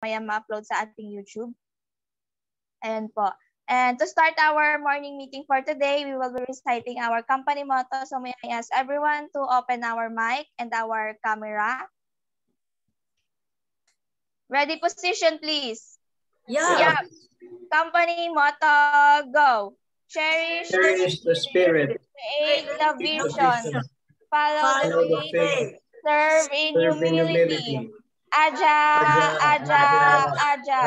maya ma-upload sa ating YouTube. Ayan po. And to start our morning meeting for today, we will be reciting our company motto. So may I ask everyone to open our mic and our camera. Ready position, please. Yeah. yeah. Company motto, go. Cherish, Cherish the spirit. Create the vision. Follow, Follow the faith. Serve in, Serve humility. in humility. Aja, Aja, Aja.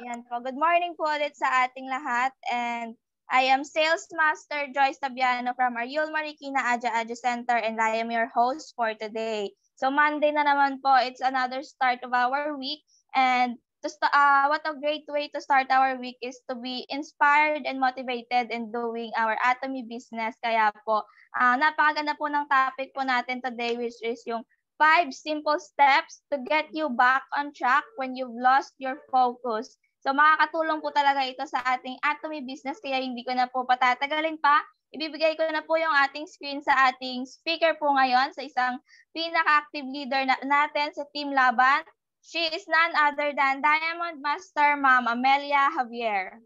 Ayan po. Good morning po ulit sa ating lahat. And I am Sales Master Joyce Tabiano from Ariel Marikina Aja Aja Center and I am your host for today. So Monday na naman po, it's another start of our week. And to st- uh, what a great way to start our week is to be inspired and motivated in doing our Atomy business. Kaya po, uh, napakaganda po ng topic po natin today which is yung five simple steps to get you back on track when you've lost your focus. So makakatulong po talaga ito sa ating Atomy business kaya hindi ko na po patatagalin pa. Ibibigay ko na po yung ating screen sa ating speaker po ngayon sa isang pinaka-active leader na- natin sa Team Laban She is none other than Diamond Master Ma'am Amelia Javier.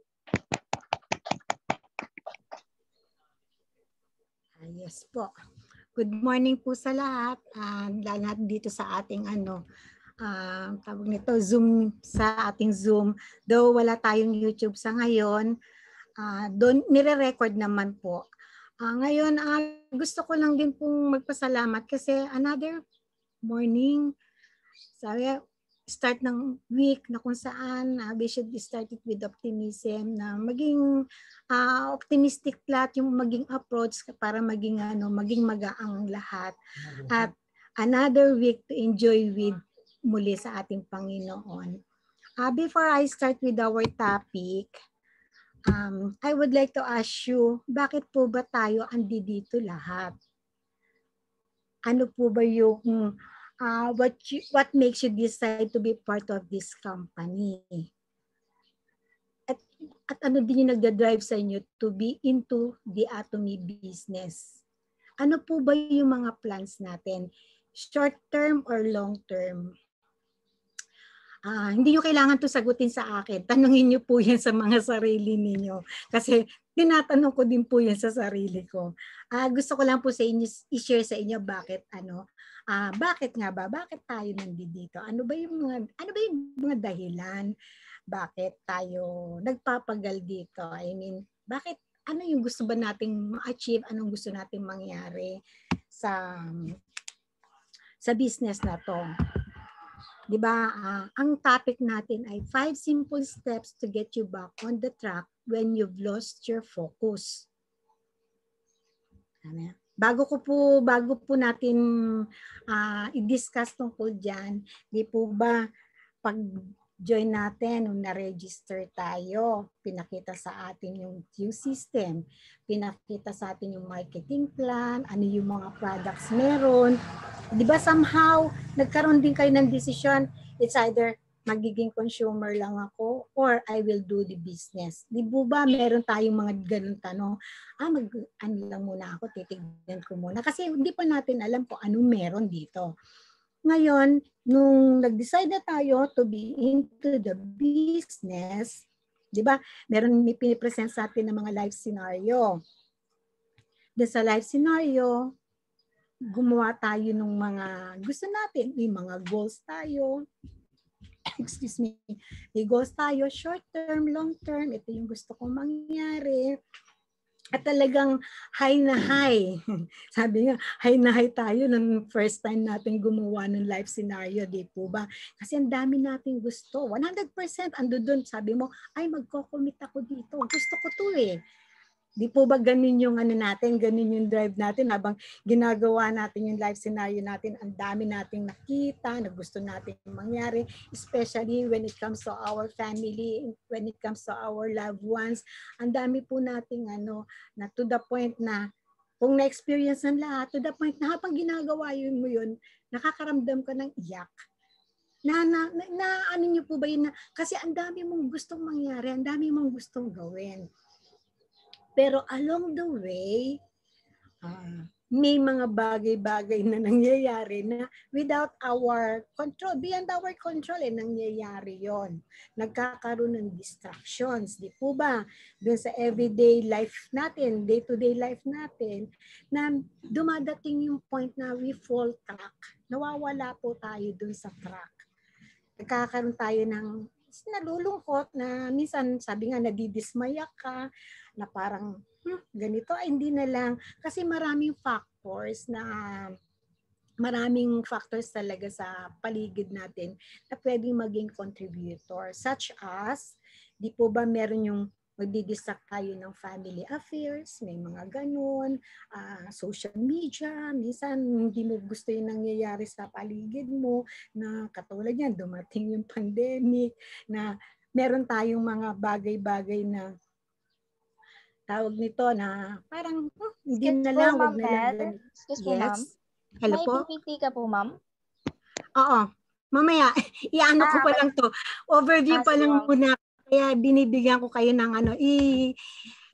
Ah, yes po. Good morning po sa lahat. Uh, lahat dito sa ating ano, um, tawag nito, Zoom, sa ating Zoom. Though wala tayong YouTube sa ngayon, uh, doon nire-record naman po. Uh, ngayon, uh, gusto ko lang din pong magpasalamat kasi another morning, sabi, start ng week na kung saan uh, ah, we should be started with optimism na maging uh, optimistic lahat yung maging approach para maging ano maging magaang lahat mm-hmm. at another week to enjoy with muli sa ating Panginoon. Uh, before I start with our topic, um, I would like to ask you, bakit po ba tayo andi dito lahat? Ano po ba yung uh, what you, what makes you decide to be part of this company? At, at ano din yung nagda-drive sa inyo to be into the atomy business? Ano po ba yung mga plans natin? Short term or long term? Ah, uh, hindi nyo kailangan to sagutin sa akin. Tanungin nyo po yan sa mga sarili ninyo. Kasi tinatanong ko din po yan sa sarili ko. Uh, gusto ko lang po sa inyo, i-share sa inyo bakit ano, uh, bakit nga ba, bakit tayo nandito? Ano ba yung mga, ano ba yung mga dahilan? Bakit tayo nagpapagal dito? I mean, bakit, ano yung gusto ba nating ma-achieve? Anong gusto nating mangyari sa sa business na to? 'Di ba? Uh, ang topic natin ay five simple steps to get you back on the track when you've lost your focus. Amen. Bago ko po, bago po natin uh, i-discuss tungkol dyan, di po ba pag join natin nung na-register tayo, pinakita sa atin yung queue system, pinakita sa atin yung marketing plan, ano yung mga products meron. Di ba somehow, nagkaroon din kayo ng decision, it's either magiging consumer lang ako or I will do the business. Di po ba meron tayong mga ganun tanong, ah mag ano lang muna ako, titignan ko muna. Kasi hindi pa natin alam kung ano meron dito. Ngayon, nung nag-decide na tayo to be into the business, di ba, meron may pinipresent sa atin ng mga life scenario. Doon sa life scenario, gumawa tayo ng mga gusto natin, may mga goals tayo, excuse me, goals tayo, short term, long term, ito yung gusto kong mangyari. At talagang high na high. Sabi nga, high na high tayo nung first time natin gumawa ng life scenario, di po ba? Kasi ang dami nating gusto. 100% ando doon. Sabi mo, ay magko-commit ako dito. Gusto ko to eh. Di po ba ganun yung ano natin, ganun yung drive natin habang ginagawa natin yung life scenario natin, ang dami nating nakita, na gusto natin mangyari, especially when it comes to our family, when it comes to our loved ones. Ang dami po nating ano, na to the point na kung na-experience ng lahat, to the point na habang ginagawa yun mo yun, nakakaramdam ka ng iyak na, na, na, na ano niyo po ba yun na, kasi ang dami mong gustong mangyari, ang dami mong gustong gawin. Pero along the way, uh, may mga bagay-bagay na nangyayari na without our control, beyond our control eh, nangyayari yon. Nagkakaroon ng distractions, di po ba? Doon sa everyday life natin, day-to-day life natin, na dumadating yung point na we fall track. Nawawala po tayo doon sa track. Nagkakaroon tayo ng nalulungkot na minsan sabi nga nadidismaya ka, na parang hmm, ganito ay ah, hindi na lang. Kasi maraming factors na maraming factors talaga sa paligid natin na pwedeng maging contributor. Such as, di po ba meron yung magdidistract tayo ng family affairs, may mga ganun, uh, social media, minsan hindi mo gusto yung nangyayari sa paligid mo, na katulad yan, dumating yung pandemic, na meron tayong mga bagay-bagay na tawag nito na parang oh, hindi Excuse na lang, po, wag na yes. po, Hello May po. May PPT ka po, ma'am? Oo. Mamaya, iano ah, ko pa lang to. Overview ah, pa lang muna kaya binibigyan ko kayo ng ano, i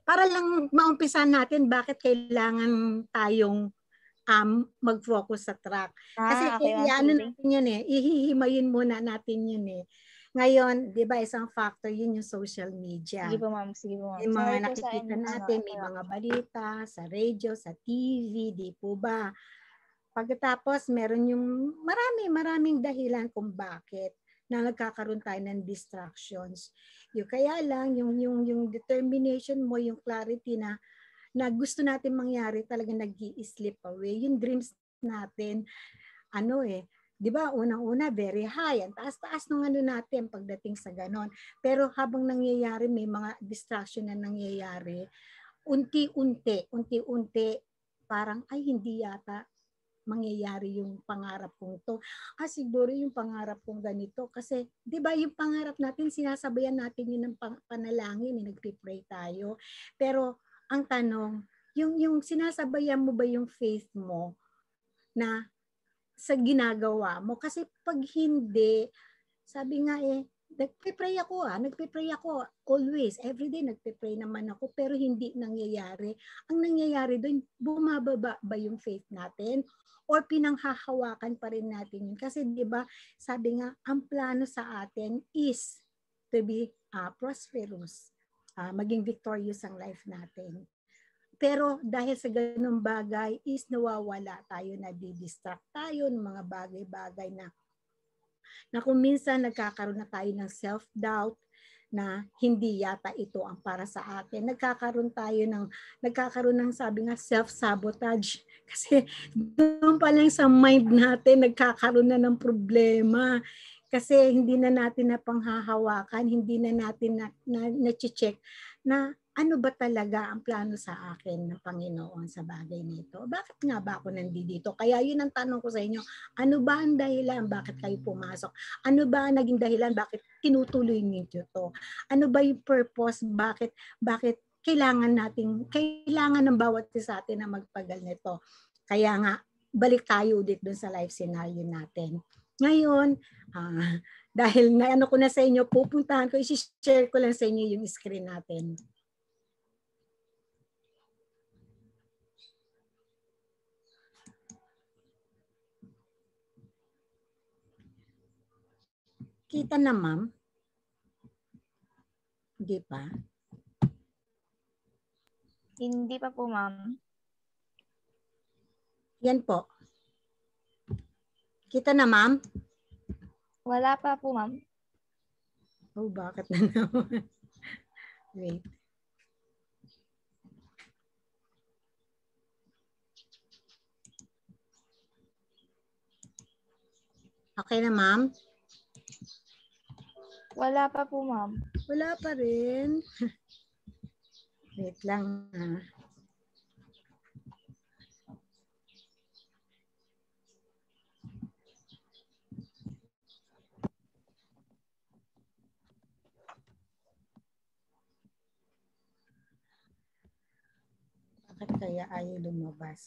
para lang maumpisan natin bakit kailangan tayong um, mag-focus sa track. Ah, Kasi okay, ano natin yun eh, ihihimayin muna natin yun eh. Ngayon, di ba isang factor yun yung social media. Sige po ma'am, sige po ma'am. Yung mga Sorry nakikita sa natin, ano, may ano. mga balita sa radio, sa TV, di po ba? Pagkatapos, meron yung marami, maraming dahilan kung bakit na nagkakaroon tayo ng distractions. Yung kaya lang, yung, yung, yung determination mo, yung clarity na, na gusto natin mangyari, talaga nag slip away. Yung dreams natin, ano eh, 'di ba? Unang-una very high, ang taas-taas ng ano natin pagdating sa ganon. Pero habang nangyayari may mga distraction na nangyayari, unti-unti, unti-unti parang ay hindi yata mangyayari yung pangarap kong to. Ah, siguro yung pangarap kong ganito. Kasi, di ba yung pangarap natin, sinasabayan natin yun ng panalangin, eh, nagpipray tayo. Pero, ang tanong, yung, yung sinasabayan mo ba yung faith mo na sa ginagawa mo? Kasi pag hindi, sabi nga eh, nagpe-pray ako ah, nagpe-pray ako always, every day nagpe-pray naman ako pero hindi nangyayari. Ang nangyayari doon, bumababa ba yung faith natin or pinanghahawakan pa rin natin yun? Kasi 'di ba, sabi nga ang plano sa atin is to be uh, prosperous, uh, maging victorious ang life natin. Pero dahil sa ganung bagay is nawawala tayo, na di-distract tayo ng mga bagay-bagay na na kung minsan nagkakaroon na tayo ng self-doubt na hindi yata ito ang para sa atin. Nagkakaroon tayo ng, nagkakaroon ng sabi nga self-sabotage. Kasi doon pa lang sa mind natin, nagkakaroon na ng problema. Kasi hindi na natin na hindi na natin na, na, na-check na ano ba talaga ang plano sa akin ng Panginoon sa bagay nito? Bakit nga ba ako nandito? Kaya yun ang tanong ko sa inyo, ano ba ang dahilan bakit kayo pumasok? Ano ba ang naging dahilan bakit tinutuloy niyo to? Ano ba yung purpose? Bakit bakit kailangan natin kailangan ng bawat isa atin na magpagal nito? Kaya nga balik tayo ulit dun sa life scenario natin. Ngayon, uh, dahil na ano ko na sa inyo, pupuntahan ko, i-share ko lang sa inyo yung screen natin. Kita na, ma'am. Hindi pa? Hindi pa po, ma'am. Yan po. Kita na, ma'am? Wala pa po, ma'am. Oh, bakit na naman? Wait. Okay na, ma'am? Wala pa po, ma'am. Wala pa rin. Wait lang ha. Bakit kaya ayaw lumabas?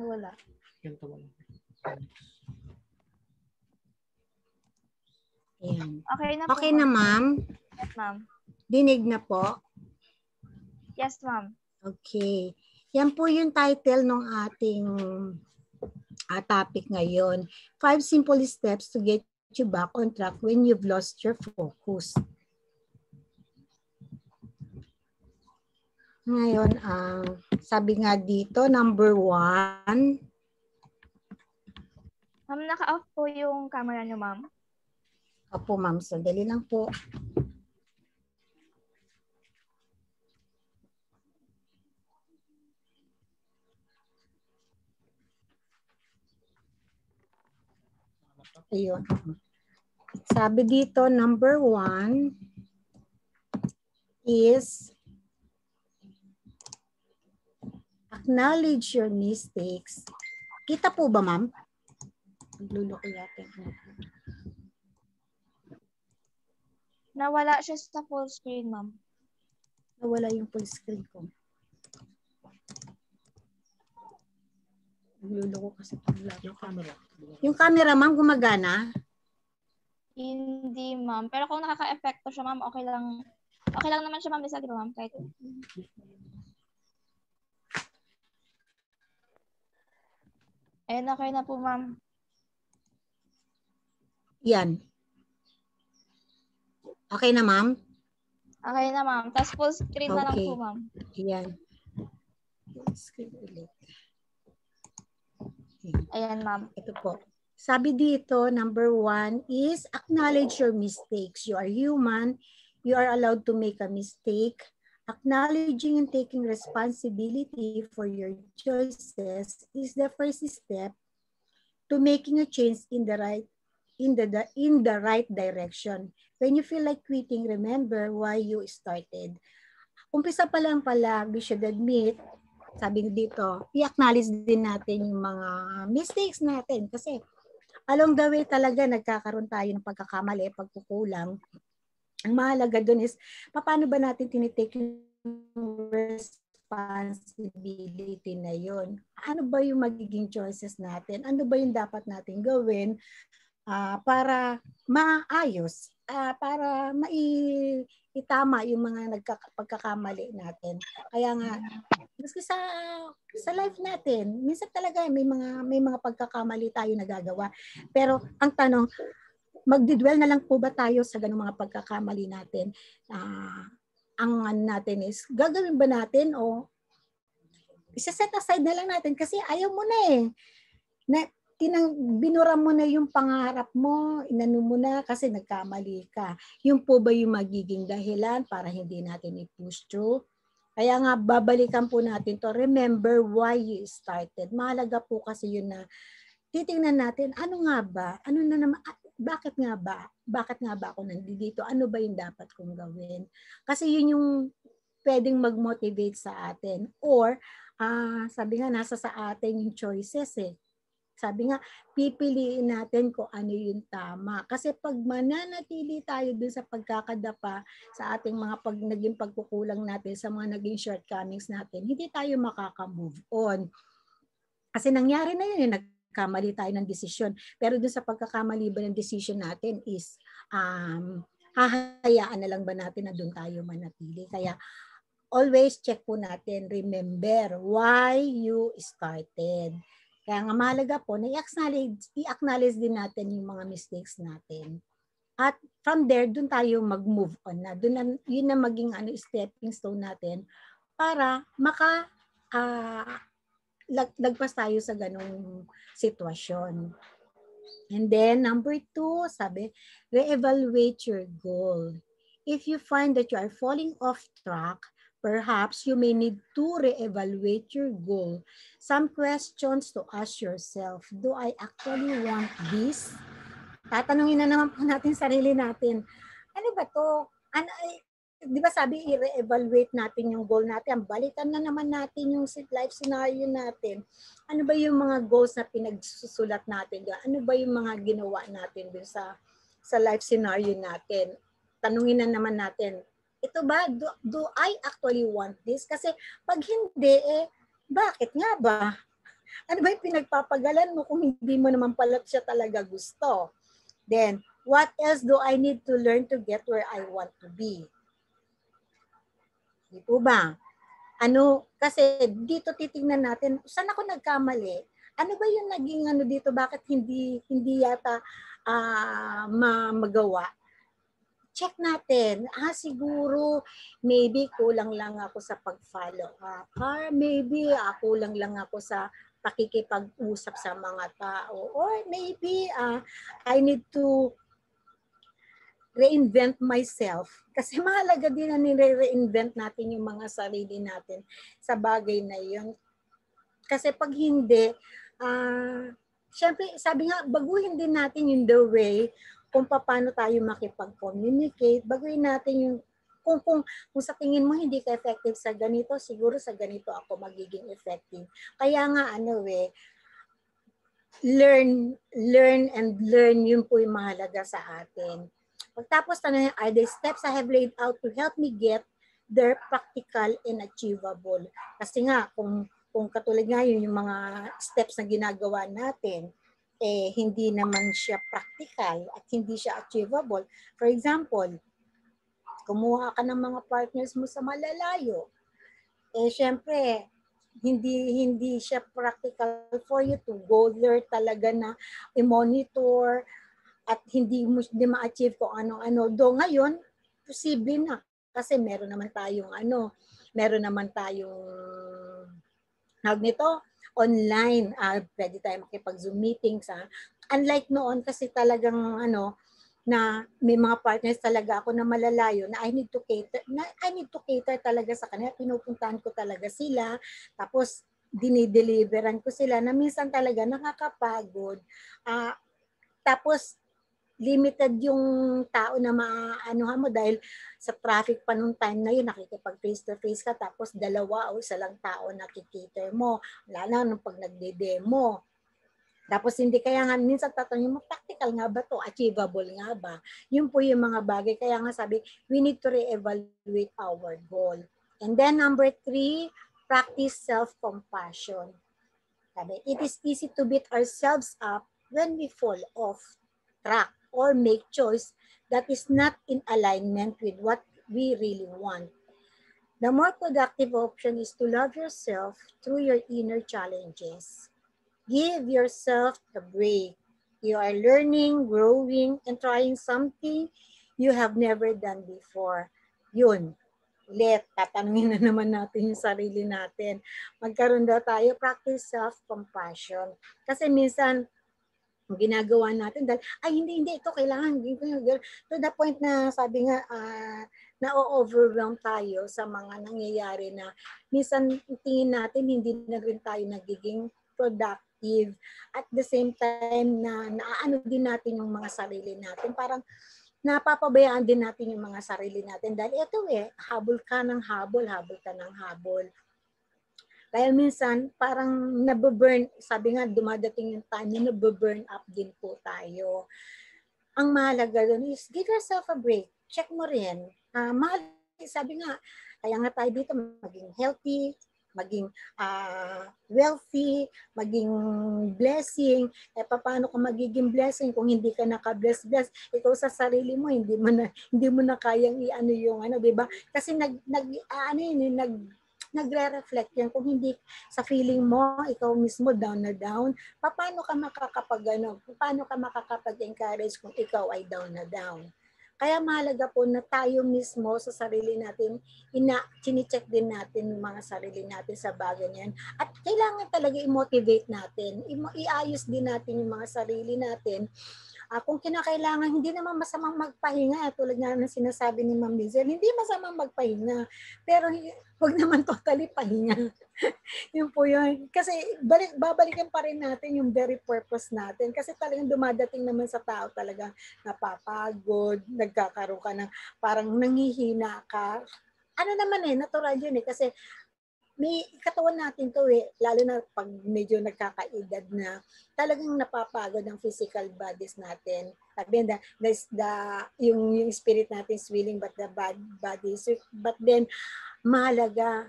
Nawala. Ganito wala. Ayan. Okay na po. Okay na, ma'am. Yes, ma'am. Dinig na po. Yes, ma'am. Okay. Yan po yung title ng ating uh, topic ngayon. Five simple steps to get you back on track when you've lost your focus. Ngayon, ang uh, sabi nga dito, number one. Ma'am, naka-off po yung camera niyo, ma'am. Opo, ma'am. Sandali lang po. Ayun. Sabi dito, number one is acknowledge your mistakes. Kita po ba, ma'am? Magluluko yata. Nawala siya sa full screen, ma'am. Nawala yung full screen ko. Nagluluko kasi paglaro. Yung camera. Yung camera, ma'am, gumagana? Hindi, ma'am. Pero kung nakaka-epekto siya, ma'am, okay lang. Okay lang naman siya, ma'am. Isa, di ba, ma'am? Kahit... Ayan, okay na po, ma'am. Yan. Okay na, ma'am? Okay na, ma'am. Tapos full screen okay. na lang po, ma'am. Yan. Full screen Okay. Ayan, ma'am. Ito po. Sabi dito, number one is acknowledge your mistakes. You are human. You are allowed to make a mistake. Acknowledging and taking responsibility for your choices is the first step to making a change in the right in the, the in the right direction. When you feel like quitting, remember why you started. Umpisa pa lang pala, we should admit, sabi dito, i-acknowledge din natin yung mga mistakes natin kasi along the way talaga nagkakaroon tayo ng pagkakamali, pagkukulang ang mahalaga doon is paano ba natin tinitake yung responsibility na yon Ano ba yung magiging choices natin? Ano ba yung dapat natin gawin uh, para maayos, uh, para maitama yung mga nagpagkakamali natin. Kaya nga, kasi sa sa life natin, minsan talaga may mga may mga pagkakamali tayo nagagawa. Pero ang tanong, magdidwell na lang po ba tayo sa ganung mga pagkakamali natin? Uh, ang ano natin is, gagawin ba natin o isa-set aside na lang natin kasi ayaw mo na eh. Na, tinang, binura mo na yung pangarap mo, inano mo na kasi nagkamali ka. Yun po ba yung magiging dahilan para hindi natin i-push through? Kaya nga, babalikan po natin to. Remember why you started. Mahalaga po kasi yun na titingnan natin, ano nga ba? Ano na naman, bakit nga ba? Bakit nga ba ako nandito? Ano ba yung dapat kong gawin? Kasi yun yung pwedeng mag-motivate sa atin. Or, uh, sabi nga, nasa sa atin yung choices eh. Sabi nga, pipiliin natin kung ano yung tama. Kasi pag mananatili tayo dun sa pagkakadapa sa ating mga pag naging pagkukulang natin, sa mga naging shortcomings natin, hindi tayo makaka-move on. Kasi nangyari na yun, eh kamali tayo ng desisyon. Pero dun sa pagkakamali ba ng desisyon natin is um, hahayaan na lang ba natin na dun tayo manatili. Kaya always check po natin, remember why you started. Kaya nga mahalaga po na i-acknowledge, i-acknowledge din natin yung mga mistakes natin. At from there, dun tayo mag-move on na. Dun na, yun na maging ano, stepping stone natin para maka uh, lag, lagpas tayo sa ganong sitwasyon. And then number two, sabi, reevaluate your goal. If you find that you are falling off track, perhaps you may need to reevaluate your goal. Some questions to ask yourself. Do I actually want this? Tatanungin na naman po natin sarili natin. Ano ba to? Ano, di ba sabi, i-re-evaluate natin yung goal natin. Balitan na naman natin yung life scenario natin. Ano ba yung mga goals na pinagsusulat natin doon? Ano ba yung mga ginawa natin doon sa, sa life scenario natin? Tanungin na naman natin, ito ba, do, do I actually want this? Kasi pag hindi, eh, bakit nga ba? Ano ba yung pinagpapagalan mo kung hindi mo naman pala siya talaga gusto? Then, what else do I need to learn to get where I want to be? Di po ba? Ano, kasi dito titingnan natin, saan ako nagkamali? Ano ba yung naging ano dito? Bakit hindi hindi yata uh, magawa? check natin, ah siguro maybe kulang lang ako sa pag-follow up or ah, maybe ah, kulang lang ako sa pakikipag-usap sa mga tao or maybe ah, I need to reinvent myself. Kasi mahalaga din na nire-reinvent natin yung mga sarili natin sa bagay na yun. Kasi pag hindi, uh, syempre, sabi nga, baguhin din natin yung the way kung paano tayo makipag-communicate, baguhin natin yung kung, kung, kung sa tingin mo hindi ka effective sa ganito, siguro sa ganito ako magiging effective. Kaya nga ano eh, learn, learn and learn yun po yung mahalaga sa atin. Pagtapos, tanong niya, are there steps I have laid out to help me get there practical and achievable? Kasi nga, kung, kung katulad nga yun, yung mga steps na ginagawa natin, eh, hindi naman siya practical at hindi siya achievable. For example, kumuha ka ng mga partners mo sa malalayo. Eh, syempre, hindi hindi siya practical for you to go there talaga na i-monitor at hindi mo hindi ma-achieve ko anong-ano. Do ngayon, posible na kasi meron naman tayong ano, meron naman tayong nag nito, online, uh, pwede tayo makipag-zoom meeting sa unlike noon kasi talagang ano na may mga partners talaga ako na malalayo na I need to cater na I need to cater talaga sa kanila pinupuntahan ko talaga sila tapos dinideliveran ko sila na minsan talaga nakakapagod uh, tapos limited yung tao na maanohan mo dahil sa traffic pa nung time na yun, nakikipag face to face ka, tapos dalawa o sa lang tao nakikita mo, wala na nung pag nagde-demo. Tapos hindi kaya nga, minsan tatanungin mo, practical nga ba to? Achievable nga ba? Yun po yung mga bagay. Kaya nga sabi, we need to re-evaluate our goal. And then number three, practice self-compassion. Sabi, it is easy to beat ourselves up when we fall off track or make choice that is not in alignment with what we really want. The more productive option is to love yourself through your inner challenges. Give yourself a break. You are learning, growing, and trying something you have never done before. Yun, Let, tatanungin na naman natin yung sarili natin. Magkaroon daw tayo practice self-compassion. Kasi minsan, ginagawa natin dahil ay hindi hindi ito kailangan to the point na sabi nga uh, ah, na-overwhelm tayo sa mga nangyayari na minsan tingin natin hindi na rin tayo nagiging productive at the same time na naaano din natin yung mga sarili natin parang napapabayaan din natin yung mga sarili natin dahil ito eh habol ka ng habol habol ka ng habol dahil minsan, parang nababurn, sabi nga, dumadating yung time na nababurn up din po tayo. Ang mahalaga doon is, give yourself a break. Check mo rin. Uh, mahal, sabi nga, kaya nga tayo dito maging healthy, maging uh, wealthy, maging blessing. Eh paano ka magiging blessing kung hindi ka naka-bless bless? Ikaw sa sarili mo hindi mo na hindi mo na kayang i-ano yung ano, 'di ba? Kasi nag nag ah, ano yun, eh, nag nagre-reflect yan. Kung hindi sa feeling mo, ikaw mismo down na down, paano ka makakapag ano, paano ka makakapag-encourage kung ikaw ay down na down? Kaya mahalaga po na tayo mismo sa sarili natin, ina, chinecheck din natin yung mga sarili natin sa bagay niyan. At kailangan talaga i-motivate natin, i- iayos din natin yung mga sarili natin Uh, kung kinakailangan, hindi naman masamang magpahinga. Tulad nga ng sinasabi ni Ma'am Lizel, hindi masamang magpahinga. Pero wag naman totally pahinga. yun po yun. Kasi balik, babalikan pa rin natin yung very purpose natin. Kasi talagang dumadating naman sa tao talaga napapagod, nagkakaroon ka ng parang nangihina ka, ano naman eh, natural yun eh. Kasi may katawan natin to eh, lalo na pag medyo nagkakaedad na, talagang napapagod ang physical bodies natin. Sabi then the, the, yung, yung spirit natin is willing but the bad, body is But then, mahalaga,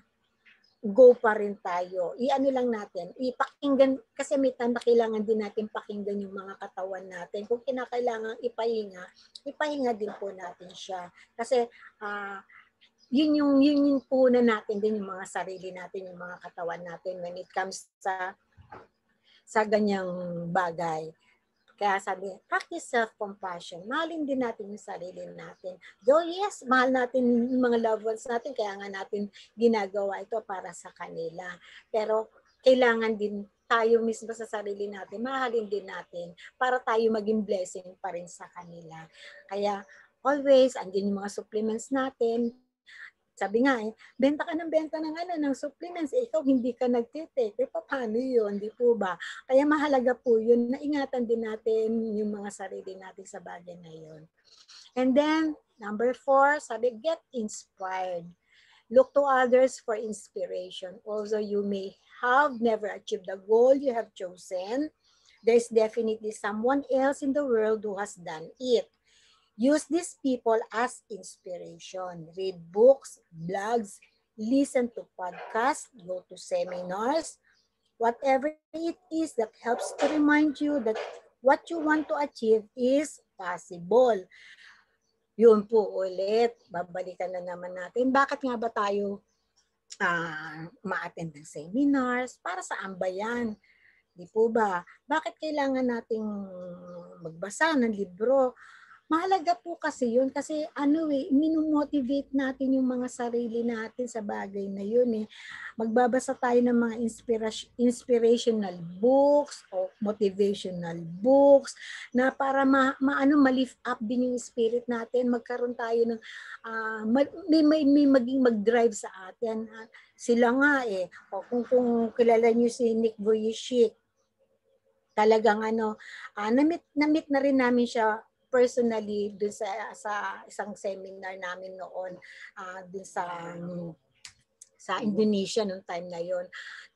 go pa rin tayo. I-ano lang natin, ipakinggan, kasi may time kailangan din natin pakinggan yung mga katawan natin. Kung kinakailangan ipahinga, ipahinga din po natin siya. Kasi, ah, uh, yun yung yun yung punan natin din yung mga sarili natin, yung mga katawan natin when it comes sa sa ganyang bagay. Kaya sabi, practice self-compassion. Mahalin din natin yung sarili natin. Though yes, mahal natin yung mga loved ones natin, kaya nga natin ginagawa ito para sa kanila. Pero kailangan din tayo mismo sa sarili natin, mahalin din natin para tayo maging blessing pa rin sa kanila. Kaya always, andin yung mga supplements natin, sabi nga eh, benta ka ng benta ng ano, ng supplements, eh, ikaw hindi ka nagtitake. Eh, paano yun? Hindi po ba? Kaya mahalaga po yun na ingatan din natin yung mga sarili natin sa bagay na yun. And then, number four, sabi, get inspired. Look to others for inspiration. Also, you may have never achieved the goal you have chosen. There's definitely someone else in the world who has done it. Use these people as inspiration. Read books, blogs, listen to podcasts, go to seminars, whatever it is that helps to remind you that what you want to achieve is possible. Yun po ulit, babalikan na naman natin. Bakit nga ba tayo uh, ma-attend ng seminars? Para saan ba yan? Di po ba? Bakit kailangan nating magbasa ng libro? Mahalaga po kasi yun kasi ano eh, minumotivate natin yung mga sarili natin sa bagay na yun eh. Magbabasa tayo ng mga inspiration, inspirational books o motivational books na para ma, maano ma-lift up din yung spirit natin, magkaroon tayo ng uh, may, may, may maging mag-drive sa atin. Uh, sila nga eh, o kung, kung kilala niyo si Nick Vujicic, talagang ano, uh, ah, namit, namit na rin namin siya personally dun sa, sa isang seminar namin noon uh, dun sa um, sa mm. Indonesia noong time na yon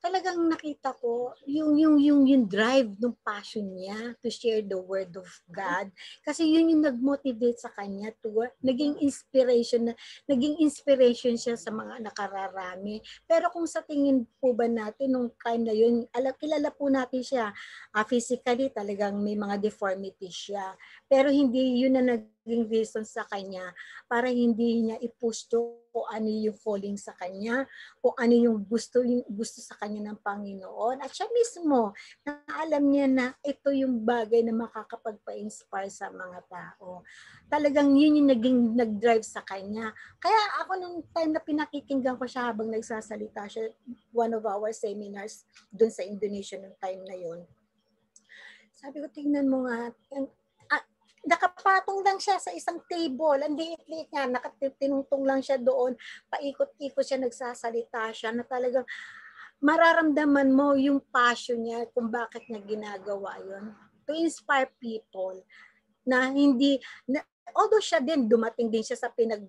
talagang nakita ko yung yung yung yung drive ng passion niya to share the word of God kasi yun yung nagmotivate sa kanya to naging inspiration na naging inspiration siya sa mga nakararami pero kung sa tingin po ba natin nung time na yun ala kilala po natin siya uh, physically talagang may mga deformity siya pero hindi yun na nag naging reason sa kanya para hindi niya i-push ano yung calling sa kanya, kung ano yung gusto, yung gusto sa kanya ng Panginoon. At siya mismo, na alam niya na ito yung bagay na makakapagpa-inspire sa mga tao. Talagang yun yung naging nag-drive sa kanya. Kaya ako nung time na pinakikinggan ko siya habang nagsasalita siya, one of our seminars doon sa Indonesia nung time na yun, sabi ko, tingnan mo nga, nakapatong lang siya sa isang table. Ang liit-liit niya, nakatinutong lang siya doon. Paikot-ikot siya, nagsasalita siya na talagang mararamdaman mo yung passion niya kung bakit niya ginagawa yon to inspire people na hindi na, although siya din dumating din siya sa pinag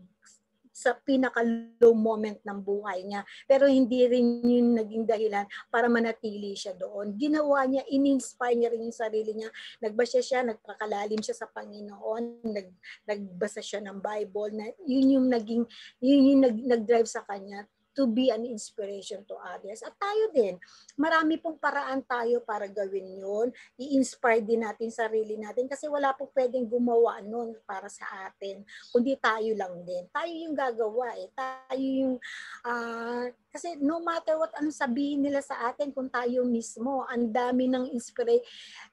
sa pinaka-low moment ng buhay niya. Pero hindi rin yun naging dahilan para manatili siya doon. Ginawa niya, in-inspire niya rin yung sarili niya. Nagbasa siya, nagpakalalim siya sa Panginoon, nag, nagbasa siya ng Bible. Na, yun yung naging, yun yung nag, nag-drive sa kanya to be an inspiration to others. At tayo din, marami pong paraan tayo para gawin yun. I-inspire din natin sarili natin kasi wala pong pwedeng gumawa nun para sa atin. Kundi tayo lang din. Tayo yung gagawa eh. Tayo yung, uh, kasi no matter what ano sabihin nila sa atin, kung tayo mismo, ang dami ng inspire,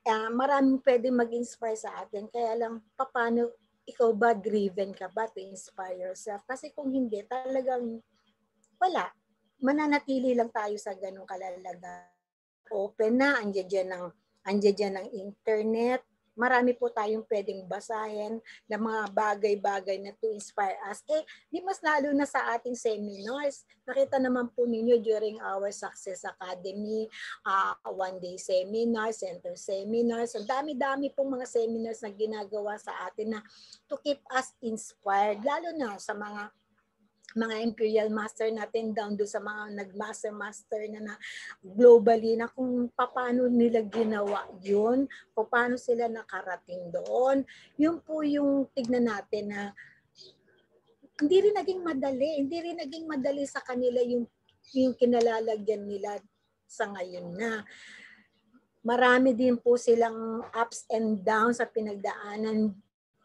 uh, ah, maraming pwedeng mag-inspire sa atin. Kaya lang, paano ikaw ba driven ka ba to inspire yourself? Kasi kung hindi, talagang wala. Mananatili lang tayo sa ganong kalalaga. Open na, andyan dyan ng, andyan dyan ng internet. Marami po tayong pwedeng basahin ng mga bagay-bagay na to inspire us. Eh, di mas lalo na sa ating seminars. Nakita naman po ninyo during our Success Academy, uh, ah, one-day seminars, center seminars. Ang dami-dami pong mga seminars na ginagawa sa atin na to keep us inspired. Lalo na sa mga mga imperial master natin down do sa mga nagmaster master na, na globally na kung paano nila ginawa yun, kung paano sila nakarating doon. Yun po yung tignan natin na hindi rin naging madali, hindi rin naging madali sa kanila yung yung kinalalagyan nila sa ngayon na marami din po silang ups and downs sa pinagdaanan